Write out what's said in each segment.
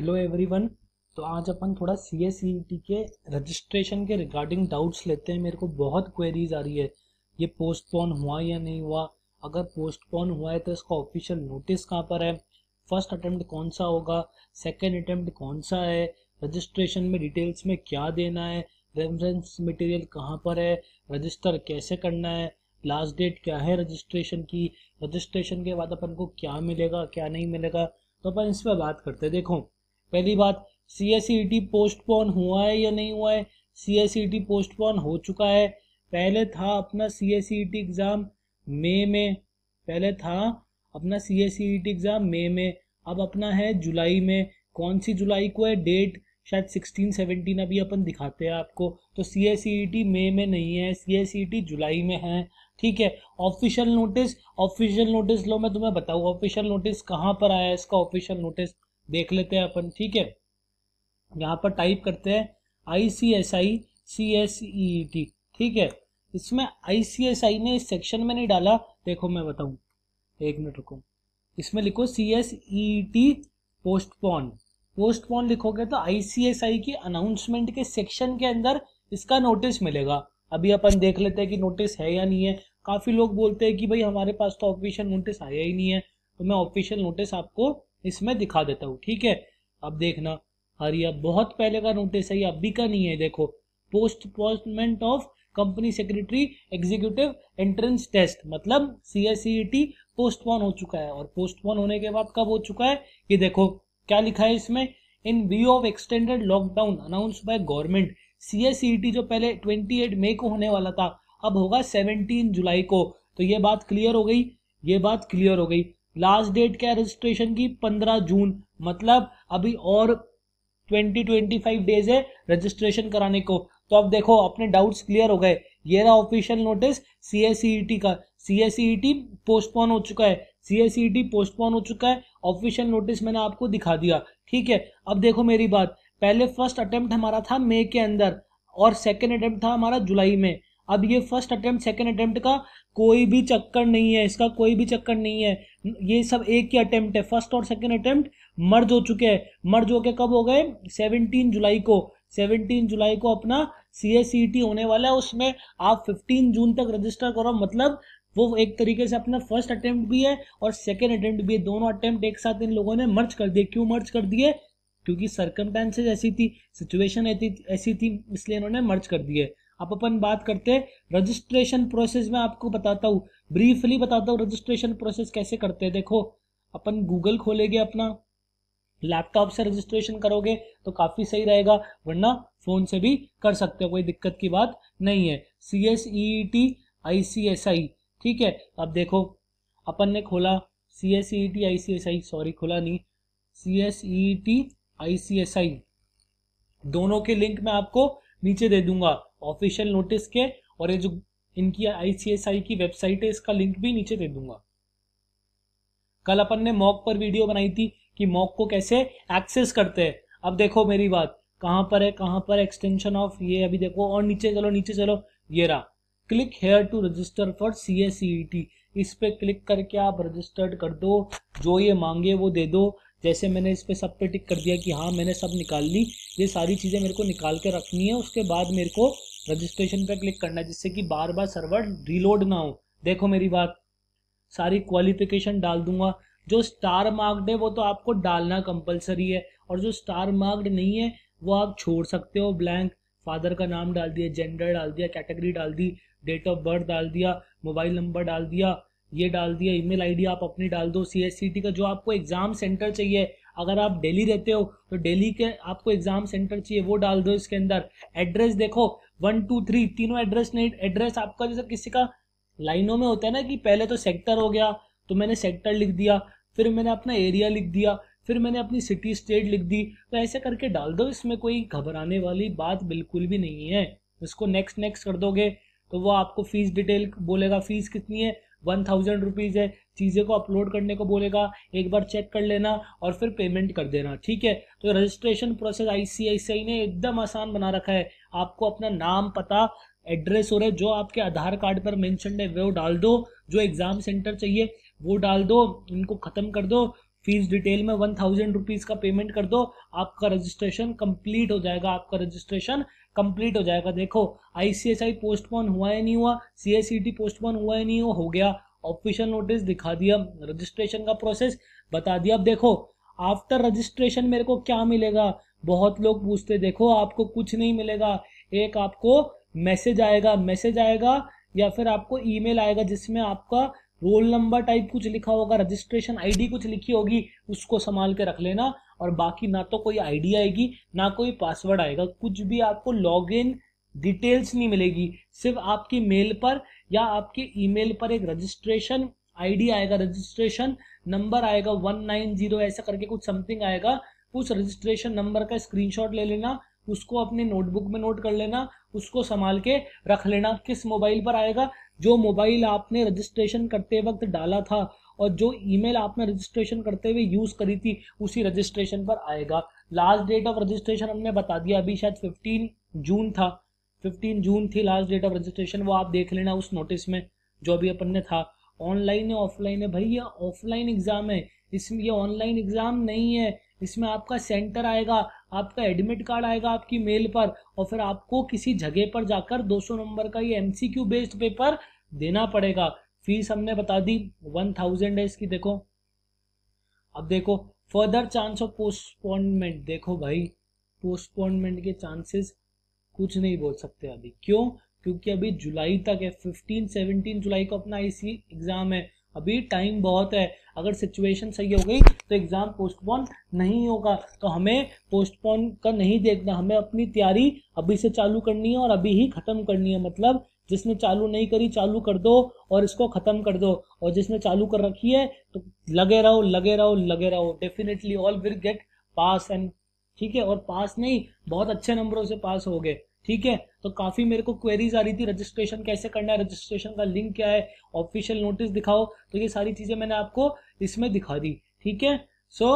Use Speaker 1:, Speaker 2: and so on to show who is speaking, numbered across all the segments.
Speaker 1: hello everyone तो आज अपन थोड़ा सी एस e के रजिस्ट्रेशन के रिगार्डिंग डाउट्स लेते हैं मेरे को बहुत क्वेरीज आ रही है ये पोस्टपोन हुआ या नहीं हुआ अगर पोस्टपोन हुआ है तो इसका ऑफिशियल नोटिस कहाँ पर है फर्स्ट अटेम्प्ट कौन सा होगा सेकेंड अटेम्प्ट कौन सा है रजिस्ट्रेशन में डिटेल्स में क्या देना है रेफरेंस मटेरियल कहाँ पर है रजिस्टर कैसे करना है लास्ट डेट क्या है रजिस्ट्रेशन की रजिस्ट्रेशन के बाद अपन को क्या मिलेगा क्या नहीं मिलेगा तो अपन इस पर बात करते हैं देखो पहली बात सी पोस्टपोन e हुआ है या नहीं हुआ है सी पोस्टपोन e हो चुका है पहले था अपना सी एग्ज़ाम e मई में पहले था अपना सी एग्ज़ाम मई में अब अपना है जुलाई में कौन सी जुलाई को है डेट शायद सिक्सटीन सेवनटीन अभी अपन दिखाते हैं आपको तो सी एस मई में नहीं है सी एस जुलाई में है ठीक है ऑफिशियल नोटिस ऑफिशियल नोटिस लो मैं तुम्हें बताऊँ ऑफिशियल नोटिस कहाँ पर आया इसका ऑफिशियल नोटिस देख लेते हैं अपन ठीक है यहाँ पर टाइप करते हैं I C S I C S E T ठीक है इसमें आई सी एस आई ने इस सेक्शन में नहीं डाला देखो मैं बताऊँ एक मिनट रुको इसमें लिखो C S E T postpone postpone लिखोगे तो आईसीएसआई की अनाउंसमेंट के सेक्शन के अंदर इसका नोटिस मिलेगा अभी अपन देख लेते हैं कि नोटिस है या नहीं है काफ़ी लोग बोलते हैं कि भाई हमारे पास तो ऑफिशियल नोटिस आया ही नहीं है तो मैं ऑफिशियल नोटिस आपको इसमें दिखा देता हूँ ठीक है अब देखना हरिया अब बहुत पहले का नोटिस है ये अभी का नहीं है देखो post postponement of company secretary executive entrance test मतलब C S C T postpone हो चुका है और पोस्टपोन होने के बाद कब हो चुका है ये देखो क्या लिखा है इसमें in view of extended lockdown announce by government C S C T जो पहले 28 मई को होने वाला था अब होगा 17 जुलाई को तो ये बात क्लियर हो गई ये बात क्लियर हो गई लास्ट डेट क्या है रजिस्ट्रेशन की पंद्रह जून मतलब अभी और ट्वेंटी ट्वेंटी फाइव डेज है रजिस्ट्रेशन कराने को तो अब देखो अपने डाउट्स क्लियर हो गए ये रहा ऑफिशियल नोटिस सी एस का सी पोस्टपोन e e हो चुका है सी पोस्टपोन e हो चुका है ऑफिशियल नोटिस मैंने आपको दिखा दिया ठीक है अब देखो मेरी बात पहले फर्स्ट अटेम्प्ट हमारा था मई के अंदर और सेकेंड अटेम्प्ट था हमारा जुलाई में अब ये फर्स्ट अटेम्प्ट सेकेंड अटेम्प्ट का कोई भी चक्कर नहीं है इसका कोई भी चक्कर नहीं है ये सब एक ही अटेम्प्ट है फर्स्ट और सेकेंड अटेम्प्ट मर्ज हो चुके हैं मर्ज होके कब हो गए सेवनटीन जुलाई को सेवनटीन जुलाई को अपना सी एस e होने वाला है उसमें आप फिफ्टीन जून तक रजिस्टर करो मतलब वो एक तरीके से अपना फर्स्ट अटेम्प्ट भी है और सेकेंड अटेम्प्ट भी है दोनों अटेम्प्ट एक साथ इन लोगों ने मर्ज कर दिए क्यों मर्ज कर दिए क्योंकि सरकमटेंसेज ऐसी थी सिचुएशन ऐसी थी इसलिए इन्होंने मर्ज कर दिए अब अपन बात करते हैं रजिस्ट्रेशन प्रोसेस में आपको बताता हूँ ब्रीफली बताता हूँ रजिस्ट्रेशन प्रोसेस कैसे करते हैं देखो अपन गूगल खोलेंगे अपना लैपटॉप से रजिस्ट्रेशन करोगे तो काफ़ी सही रहेगा वरना फ़ोन से भी कर सकते हो कोई दिक्कत की बात नहीं है C S E T I C S I ठीक है अब देखो अपन ने खोला C S E T I C S I sorry खोला नहीं C S E T I C S I दोनों के लिंक मैं आपको नीचे दे दूंगा ऑफिशियल नोटिस के और ये जो इनकी आईसीएसआई की वेबसाइट है इसका लिंक भी नीचे दे दूंगा कल अपन ने मॉक पर वीडियो बनाई थी कि मॉक को कैसे एक्सेस करते हैं अब देखो मेरी बात कहां पर है कहां पर एक्सटेंशन ऑफ ये अभी देखो और नीचे चलो नीचे चलो ये रहा click here to register for C S T इस पे क्लिक करके आप रजिस्टर्ड कर दो जो ये मांगे वो दे दो जैसे मैंने इस पे सब पे टिक कर दिया कि हाँ मैंने सब निकाल ली ये सारी चीज़ें मेरे को निकाल के रखनी है उसके बाद मेरे को रजिस्ट्रेशन पे क्लिक करना है जिससे कि बार बार सर्वर रीलोड ना हो देखो मेरी बात सारी क्वालिफिकेशन डाल दूंगा जो स्टार मार्क्ड है वो तो आपको डालना कंपलसरी है और जो स्टार मार्क्ड नहीं है वो आप छोड़ सकते हो ब्लैंक फादर का नाम डाल दिया जेंडर डाल दिया कैटेगरी डाल दी डेट ऑफ बर्थ डाल दिया मोबाइल नंबर डाल दिया ये डाल दिया ईमेल आईडी आप अपनी डाल दो सी का जो आपको एग्जाम सेंटर चाहिए अगर आप डेली रहते हो तो डेली के आपको एग्जाम सेंटर चाहिए वो डाल दो इसके अंदर एड्रेस देखो वन टू थ्री तीनों एड्रेस नहीं एड्रेस आपका जैसे किसी का लाइनों में होता है ना कि पहले तो सेक्टर हो गया तो मैंने सेक्टर लिख दिया फिर मैंने अपना एरिया लिख दिया फिर मैंने अपनी सिटी स्टेट लिख दी तो ऐसे करके डाल दो इसमें कोई घबराने वाली बात बिल्कुल भी नहीं है उसको नेक्स्ट नेक्स्ट कर दोगे तो वो आपको फीस डिटेल बोलेगा फीस कितनी है वन थाउजेंड रुपीज़ है चीज़ें को अपलोड करने को बोलेगा एक बार चेक कर लेना और फिर पेमेंट कर देना ठीक है तो रजिस्ट्रेशन प्रोसेस आई ने एकदम आसान बना रखा है आपको अपना नाम पता एड्रेस हो रहे जो आपके आधार कार्ड पर मैंशन है वो डाल दो जो एग्ज़ाम सेंटर चाहिए वो डाल दो इनको ख़त्म कर दो फीस डिटेल में वन थाउजेंड रुपीज़ का पेमेंट कर दो आपका रजिस्ट्रेशन कंप्लीट हो जाएगा आपका रजिस्ट्रेशन कंप्लीट हो जाएगा देखो आईसीएसआई पोस्टपोन हुआ है नहीं हुआ सीएसईटी पोस्टपोन e हुआ है नहीं हुआ हो गया ऑफिशियल नोटिस दिखा दिया रजिस्ट्रेशन का प्रोसेस बता दिया अब देखो आफ्टर रजिस्ट्रेशन मेरे को क्या मिलेगा बहुत लोग पूछते देखो आपको कुछ नहीं मिलेगा एक आपको मैसेज आएगा मैसेज आएगा या फिर आपको ईमेल आएगा जिसमें आपका रोल नंबर टाइप कुछ लिखा होगा रजिस्ट्रेशन आईडी कुछ लिखी होगी उसको संभाल के रख लेना और बाकी ना तो कोई आईडी आएगी ना कोई पासवर्ड आएगा कुछ भी आपको लॉग इन डिटेल्स नहीं मिलेगी सिर्फ आपकी मेल पर या आपके ईमेल पर एक रजिस्ट्रेशन आईडी आएगा रजिस्ट्रेशन नंबर आएगा वन नाइन जीरो ऐसा करके कुछ समथिंग आएगा उस रजिस्ट्रेशन नंबर का स्क्रीनशॉट ले लेना उसको अपने नोटबुक में नोट कर लेना उसको संभाल के रख लेना किस मोबाइल पर आएगा जो मोबाइल आपने रजिस्ट्रेशन करते वक्त डाला था और जो ईमेल आपने रजिस्ट्रेशन करते हुए यूज करी थी उसी रजिस्ट्रेशन पर आएगा लास्ट डेट ऑफ रजिस्ट्रेशन हमने बता दिया अभी शायद 15 जून था 15 जून थी लास्ट डेट ऑफ रजिस्ट्रेशन वो आप देख लेना उस नोटिस में जो अभी अपन ने था ऑनलाइन है ऑफलाइन है भाई ये ऑफलाइन एग्जाम है इसमें ये ऑनलाइन एग्जाम नहीं है इसमें आपका सेंटर आएगा आपका एडमिट कार्ड आएगा आपकी मेल पर और फिर आपको किसी जगह पर जाकर 200 नंबर का ये एमसीक्यू बेस्ड पेपर देना पड़ेगा फीस हमने बता दी 1000 है इसकी देखो अब देखो फर्दर चांस ऑफ पोस्टपोनमेंट देखो भाई पोस्टपोनमेंट के चांसेस कुछ नहीं बोल सकते अभी क्यों क्योंकि अभी जुलाई तक है फिफ्टीन सेवनटीन जुलाई को अपना इसी एग्जाम है अभी टाइम बहुत है अगर सिचुएशन सही हो गई तो एग्ज़ाम पोस्टपोन नहीं होगा तो हमें पोस्टपोन का नहीं देखना हमें अपनी तैयारी अभी से चालू करनी है और अभी ही ख़त्म करनी है मतलब जिसने चालू नहीं करी चालू कर दो और इसको ख़त्म कर दो और जिसने चालू कर रखी है तो लगे रहो लगे रहो लगे रहो definitely all will get pass and ठीक है और पास नहीं बहुत अच्छे नंबरों से पास हो गए ठीक है तो काफी मेरे को क्वेरीज आ रही थी रजिस्ट्रेशन कैसे करना है रजिस्ट्रेशन का लिंक क्या है ऑफिशियल नोटिस दिखाओ तो ये सारी चीजें मैंने आपको इसमें दिखा दी ठीक है so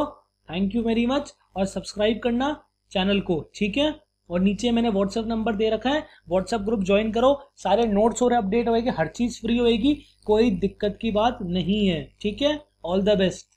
Speaker 1: thank you very much और सब्सक्राइब करना चैनल को ठीक है और नीचे मैंने व्हाट्सएप नंबर दे रखा है व्हाट्सएप ग्रुप ज्वाइन करो सारे नोट्स और अपडेट होएगी हर चीज फ्री होएगी कोई दिक्कत की बात नहीं है ठीक है ऑल द बेस्ट